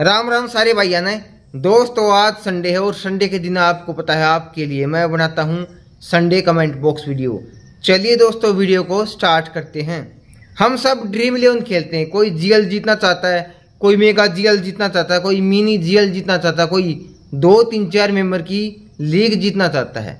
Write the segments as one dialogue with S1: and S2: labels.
S1: राम राम सारे भाइया ने दोस्तों आज संडे है और संडे के दिन आपको पता है आपके लिए मैं बनाता हूँ संडे कमेंट बॉक्स वीडियो चलिए दोस्तों वीडियो को स्टार्ट करते हैं हम सब ड्रीम इलेवन खेलते हैं कोई जीएल जीतना चाहता है कोई मेगा जीएल जीतना चाहता है कोई मिनी जीएल जीतना चाहता है कोई दो तीन चार मेंबर की लीग जीतना चाहता है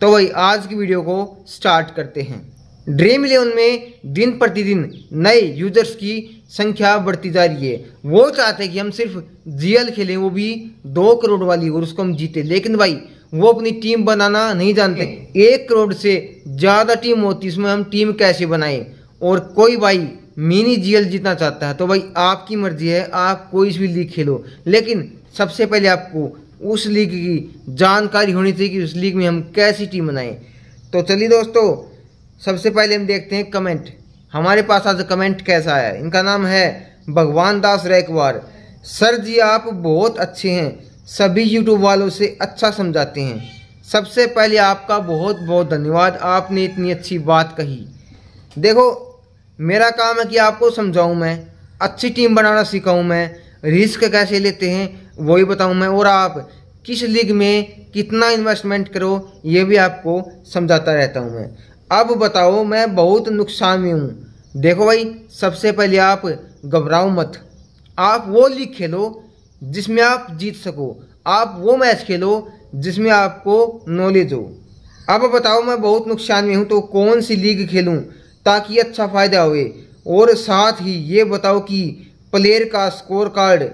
S1: तो वही आज की वीडियो को स्टार्ट करते हैं ड्रीम इलेवन में दिन प्रतिदिन नए यूजर्स की संख्या बढ़ती जा रही है वो चाहते हैं कि हम सिर्फ जीएल खेलें वो भी दो करोड़ वाली और उसको हम जीते लेकिन भाई वो अपनी टीम बनाना नहीं जानते एक करोड़ से ज़्यादा टीम होती इसमें हम टीम कैसे बनाएं और कोई भाई मिनी जीएल जीतना चाहता है तो भाई आपकी मर्जी है आप कोई भी लीग खेलो लेकिन सबसे पहले आपको उस लीग की जानकारी होनी चाहिए कि उस लीग में हम कैसी टीम बनाएं तो चलिए दोस्तों सबसे पहले हम देखते हैं कमेंट हमारे पास आज कमेंट कैसा है इनका नाम है भगवान दास रैकवार सर जी आप बहुत अच्छे हैं सभी यूट्यूब वालों से अच्छा समझाते हैं सबसे पहले आपका बहुत बहुत धन्यवाद आपने इतनी अच्छी बात कही देखो मेरा काम है कि आपको समझाऊं मैं अच्छी टीम बनाना सिखाऊं मैं रिस्क कैसे लेते हैं वही बताऊं मैं और आप किस लीग में कितना इन्वेस्टमेंट करो ये भी आपको समझाता रहता हूं मैं अब बताओ मैं बहुत नुकसान में हूँ देखो भाई सबसे पहले आप घबराओ मत आप वो लीग खेलो जिसमें आप जीत सको आप वो मैच खेलो जिसमें आपको नॉलेज हो अब बताओ मैं बहुत नुकसान में हूँ तो कौन सी लीग खेलूँ ताकि अच्छा फ़ायदा होए और साथ ही ये बताओ कि प्लेयर का स्कोर कार्ड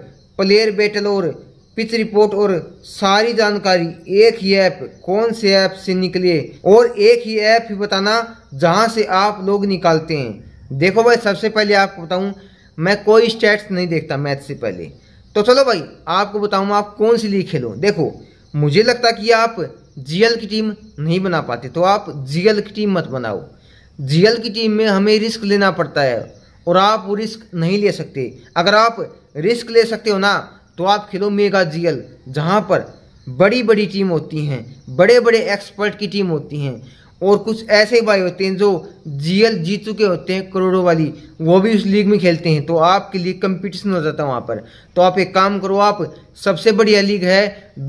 S1: प्लेयर बैटल और पिच रिपोर्ट और सारी जानकारी एक ही ऐप कौन से ऐप से निकले और एक ही ऐप ही बताना जहाँ से आप लोग निकालते हैं देखो भाई सबसे पहले आपको बताऊँ मैं कोई स्टेट्स नहीं देखता मैथ से पहले तो चलो भाई आपको बताऊँ आप कौन सी लीग खेलो देखो मुझे लगता कि आप जी की टीम नहीं बना पाते तो आप जी की टीम मत बनाओ जी की टीम में हमें रिस्क लेना पड़ता है और आप वो रिस्क नहीं ले सकते अगर आप रिस्क ले सकते हो ना तो आप खेलो मेगा जीएल जहाँ पर बड़ी बड़ी टीम होती हैं बड़े बड़े एक्सपर्ट की टीम होती हैं और कुछ ऐसे भाई होते हैं जो जीएल जीत चुके होते हैं करोड़ों वाली वो भी उस लीग में खेलते हैं तो आपके लिए कंपटीशन हो जाता है वहाँ पर तो आप एक काम करो आप सबसे बढ़िया लीग है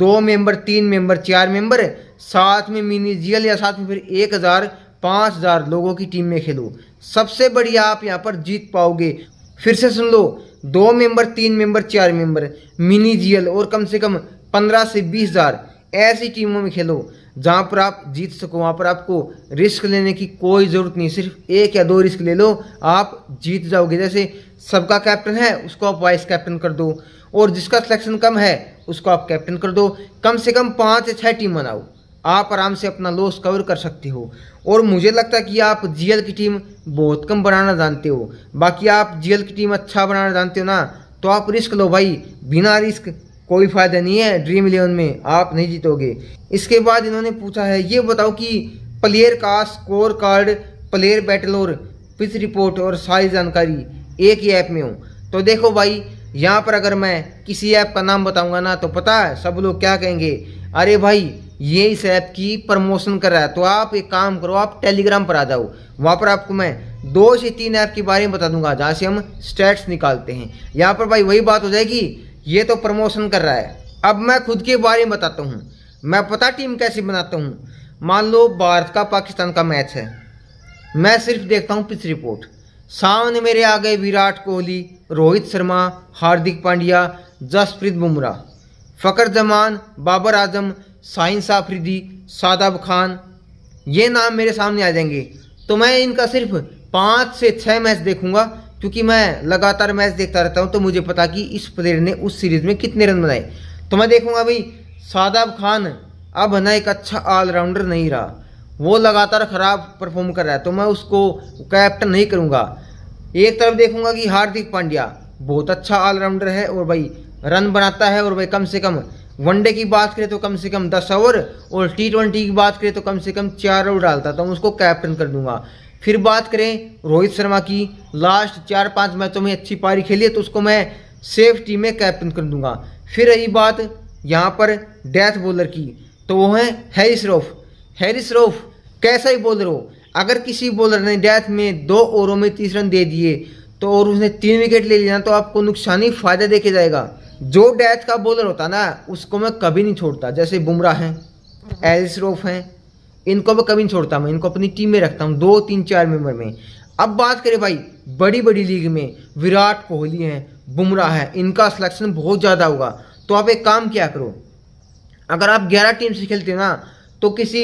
S1: दो मेंबर तीन मेंबर चार मेंबर साथ में मिनी जीएल या साथ में फिर एक हज़ार पाँच हज़ार लोगों की टीम में खेलो सबसे बढ़िया आप यहाँ पर जीत पाओगे फिर से सुन लो दो मेंबर तीन मेंबर चार मेंबर मिनी जीएल और कम से कम पंद्रह से बीस हज़ार ऐसी टीमों में खेलो जहाँ पर आप जीत सको वहाँ पर आपको रिस्क लेने की कोई ज़रूरत नहीं सिर्फ एक या दो रिस्क ले लो आप जीत जाओगे जैसे सबका कैप्टन है उसको आप वाइस कैप्टन कर दो और जिसका सिलेक्शन कम है उसको आप कैप्टन कर दो कम से कम पाँच या छः टीम बनाओ आप आराम से अपना लॉस कवर कर सकते हो और मुझे लगता है कि आप जीएल की टीम बहुत कम बनाना जानते हो बाकी आप जीएल की टीम अच्छा बनाना जानते हो ना तो आप रिस्क लो भाई बिना रिस्क कोई फ़ायदा नहीं है ड्रीम इलेवन में आप नहीं जीतोगे इसके बाद इन्होंने पूछा है ये बताओ कि प्लेयर का स्कोर कार्ड प्लेयर बैटल और पिच रिपोर्ट और सारी जानकारी एक ही ऐप में हो तो देखो भाई यहाँ पर अगर मैं किसी ऐप का नाम बताऊंगा ना तो पता है सब लोग क्या कहेंगे अरे भाई ये इस ऐप की प्रमोशन कर रहा है तो आप एक काम करो आप टेलीग्राम पर आ जाओ वहाँ पर आपको मैं दो से तीन ऐप के बारे में बता दूंगा जहाँ से हम स्टेट्स निकालते हैं यहाँ पर भाई वही बात हो जाएगी ये तो प्रमोशन कर रहा है अब मैं खुद के बारे में बताता हूँ मैं पता टीम कैसे बनाता हूँ मान लो भारत का पाकिस्तान का मैच है मैं सिर्फ देखता हूँ पिच रिपोर्ट सामने मेरे आ गए विराट कोहली रोहित शर्मा हार्दिक पांड्या जसप्रीत बुमराह फ़कर जमान बाबर आजम साइंस आफरीदी शादाब खान ये नाम मेरे सामने आ जाएंगे तो मैं इनका सिर्फ पाँच से छः मैच देखूंगा क्योंकि मैं लगातार मैच देखता रहता हूँ तो मुझे पता कि इस प्लेयर ने उस सीरीज़ में कितने रन बनाए तो मैं देखूंगा भाई शादाब खान अब ना एक अच्छा ऑलराउंडर नहीं रहा वो लगातार ख़राब परफॉर्म कर रहा है तो मैं उसको कैप्टन नहीं करूँगा एक तरफ देखूंगा कि हार्दिक पांड्या बहुत अच्छा ऑलराउंडर है और भाई रन बनाता है और भाई कम से कम वनडे की बात करें तो कम से कम दस ओवर और टी ट्वेंटी की बात करें तो कम से कम चार ओवर डालता था तो उसको कैप्टन कर दूंगा फिर बात करें रोहित शर्मा की लास्ट चार पांच मैचों में अच्छी पारी खेली है तो उसको मैं सेफ टीम में कैप्टन कर दूंगा फिर रही बात यहाँ पर डेथ बॉलर की तो वो है हैरिस रॉफ हैरिस रॉफ कैसा ही बॉलर हो अगर किसी बॉलर ने डेथ में दो ओवरों में तीस रन दे दिए तो और उसने तीन विकेट ले लिया तो आपको नुकसान ही फायदा देखे जाएगा जो डेथ का बॉलर होता ना उसको मैं कभी नहीं छोड़ता जैसे बुमराह हैं हम्म। एलिस रोफ हैं इनको मैं कभी नहीं छोड़ता मैं इनको अपनी टीम में रखता हूँ दो तीन चार मेंबर में अब बात करें भाई बड़ी बड़ी लीग में विराट कोहली हैं बुमराह हैं इनका सिलेक्शन बहुत ज़्यादा होगा तो आप एक काम क्या करो अगर आप 11 टीम से खेलते हो ना तो किसी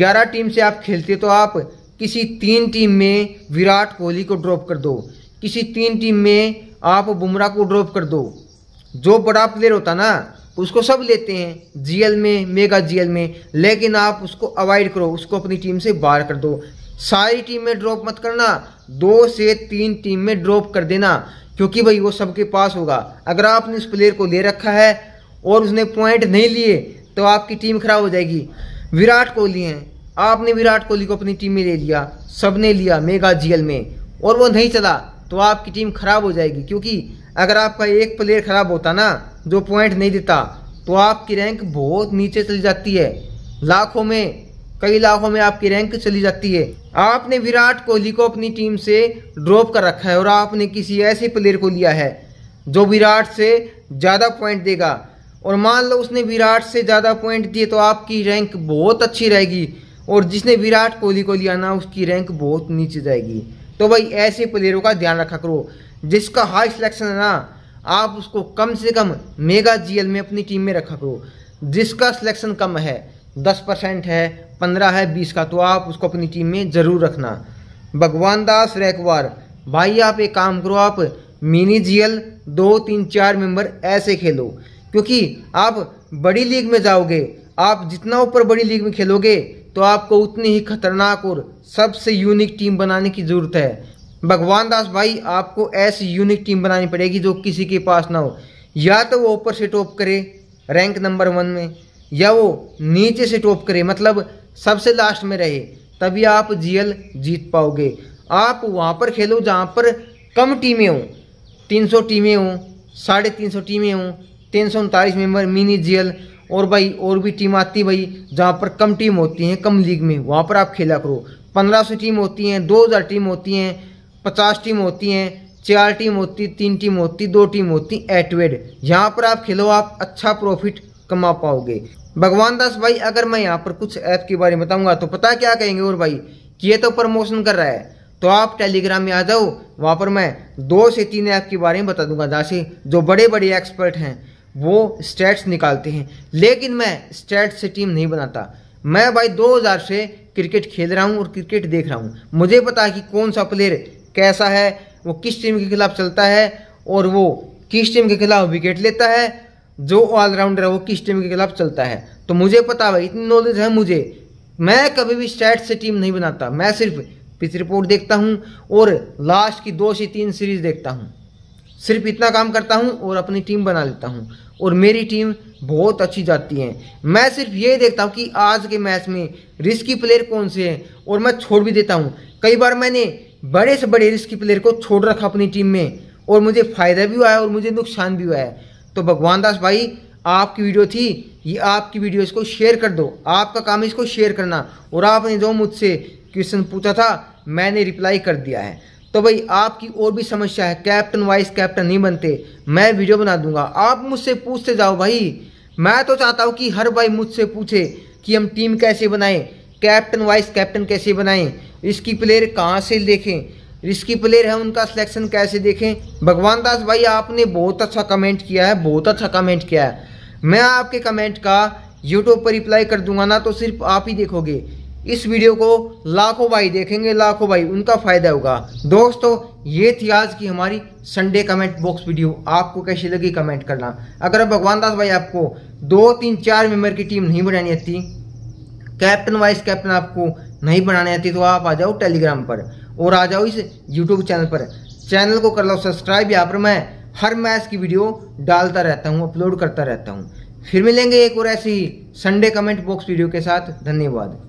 S1: 11 टीम से आप खेलते तो आप किसी तीन टीम में विराट कोहली को ड्रॉप कर दो किसी तीन टीम में आप बुमराह को ड्रॉप कर दो जो बड़ा प्लेयर होता ना उसको सब लेते हैं जीएल में मेगा जीएल में लेकिन आप उसको अवॉइड करो उसको अपनी टीम से बाहर कर दो सारी टीम में ड्रॉप मत करना दो से तीन टीम में ड्रॉप कर देना क्योंकि भाई वो सबके पास होगा अगर आपने उस प्लेयर को ले रखा है और उसने पॉइंट नहीं लिए तो आपकी टीम खराब हो जाएगी विराट कोहली हैं आपने विराट कोहली को अपनी टीम में ले लिया सब ने लिया मेगा जीएल में और वो नहीं चला तो आपकी टीम खराब हो जाएगी क्योंकि अगर आपका एक प्लेयर ख़राब होता ना जो पॉइंट नहीं देता तो आपकी रैंक बहुत नीचे चली जाती है लाखों में कई लाखों में आपकी रैंक चली जाती है आपने विराट कोहली को अपनी टीम से ड्रॉप कर रखा है और आपने किसी ऐसे प्लेयर को लिया है जो विराट से ज़्यादा पॉइंट देगा और मान लो उसने विराट से ज़्यादा पॉइंट दिए तो आपकी रैंक बहुत अच्छी रहेगी और जिसने विराट कोहली को लिया ना उसकी रैंक बहुत नीचे जाएगी तो भाई ऐसे प्लेयरों का ध्यान रखा करो जिसका हाई सिलेक्शन है ना आप उसको कम से कम मेगा जीएल में अपनी टीम में रखा करो जिसका सिलेक्शन कम है दस परसेंट है पंद्रह है बीस का तो आप उसको अपनी टीम में ज़रूर रखना भगवान दास रैकवार भाई आप एक काम करो आप मिनी जीएल दो तीन चार मेंबर ऐसे खेलो क्योंकि आप बड़ी लीग में जाओगे आप जितना ऊपर बड़ी लीग में खेलोगे तो आपको उतनी ही खतरनाक और सबसे यूनिक टीम बनाने की ज़रूरत है भगवान दास भाई आपको ऐसी यूनिक टीम बनानी पड़ेगी जो किसी के पास ना हो या तो वो ऊपर से टॉप करे रैंक नंबर वन में या वो नीचे से टॉप करे मतलब सबसे लास्ट में रहे तभी आप जीएल जीत पाओगे आप वहाँ पर खेलो जहाँ पर कम टीमें हों तीन सौ टीमें हों साढ़े तीन सौ टीमें हों तीन सौ उनतालीस मेम्बर मिनी जी और भाई और भी टीम आती भाई जहाँ पर कम टीम होती हैं कम लीग में वहाँ पर आप खेला करो पंद्रह सौ टीम होती हैं दो हज़ार टीम होती हैं पचास टीम होती हैं चार टीम होती तीन टीम होती दो टीम होती एटवेड यहाँ पर आप खेलो आप अच्छा प्रॉफिट कमा पाओगे भगवान दास भाई अगर मैं यहाँ पर कुछ ऐप के बारे में बताऊँगा तो पता क्या कहेंगे और भाई कि ये तो प्रमोशन कर रहा है तो आप टेलीग्राम में आ जाओ वहाँ पर मैं दो से तीन ऐप के बारे में बता दूंगा जहाँ जो बड़े बड़े एक्सपर्ट हैं वो स्टैट्स निकालते हैं लेकिन मैं स्टेट्स से टीम नहीं बनाता मैं भाई 2000 से क्रिकेट खेल रहा हूँ और क्रिकेट देख रहा हूँ मुझे पता है कि कौन सा प्लेयर कैसा है वो किस टीम के खिलाफ चलता है और वो किस टीम के खिलाफ विकेट लेता है जो ऑलराउंडर है वो किस टीम के खिलाफ चलता है तो मुझे पता भाई इतनी नॉलेज है मुझे मैं कभी भी स्टैट से टीम नहीं बनाता मैं सिर्फ पिच रिपोर्ट देखता हूँ और लास्ट की दो से तीन सीरीज देखता हूँ सिर्फ इतना काम करता हूँ और अपनी टीम बना लेता हूँ और मेरी टीम बहुत अच्छी जाती है मैं सिर्फ ये देखता हूँ कि आज के मैच में रिस्की प्लेयर कौन से हैं और मैं छोड़ भी देता हूँ कई बार मैंने बड़े से बड़े रिस्क प्लेयर को छोड़ रखा अपनी टीम में और मुझे फ़ायदा भी हुआ है और मुझे नुकसान भी हुआ है तो भगवान दास भाई आपकी वीडियो थी ये आपकी वीडियो इसको शेयर कर दो आपका काम है इसको शेयर करना और आपने जो मुझसे क्वेश्चन पूछा था मैंने रिप्लाई कर दिया है तो भाई आपकी और भी समस्या है कैप्टन वाइस कैप्टन नहीं बनते मैं वीडियो बना दूंगा आप मुझसे पूछते जाओ भाई मैं तो चाहता हूँ कि हर भाई मुझसे पूछे कि हम टीम कैसे बनाएं कैप्टन वाइस कैप्टन कैसे बनाएं इसकी प्लेयर कहाँ से देखें इसकी प्लेयर है उनका सिलेक्शन कैसे देखें भगवान दास भाई आपने बहुत अच्छा कमेंट किया है बहुत अच्छा कमेंट किया है मैं आपके कमेंट का यूट्यूब पर रिप्लाई कर दूंगा ना तो सिर्फ आप ही देखोगे इस वीडियो को लाखों भाई देखेंगे लाखों भाई उनका फ़ायदा होगा दोस्तों ये थी आज की हमारी संडे कमेंट बॉक्स वीडियो आपको कैसी लगी कमेंट करना अगर भगवान दास भाई आपको दो तीन चार मेंबर की टीम नहीं बनानी आती कैप्टन वाइस कैप्टन आपको नहीं बनाने आती तो आप आ जाओ टेलीग्राम पर और आ जाओ इस यूट्यूब चैनल पर चैनल को कर लो सब्सक्राइब यहाँ पर मैं हर मैच की वीडियो डालता रहता हूँ अपलोड करता रहता हूँ फिर मिलेंगे एक और ऐसी संडे कमेंट बॉक्स वीडियो के साथ धन्यवाद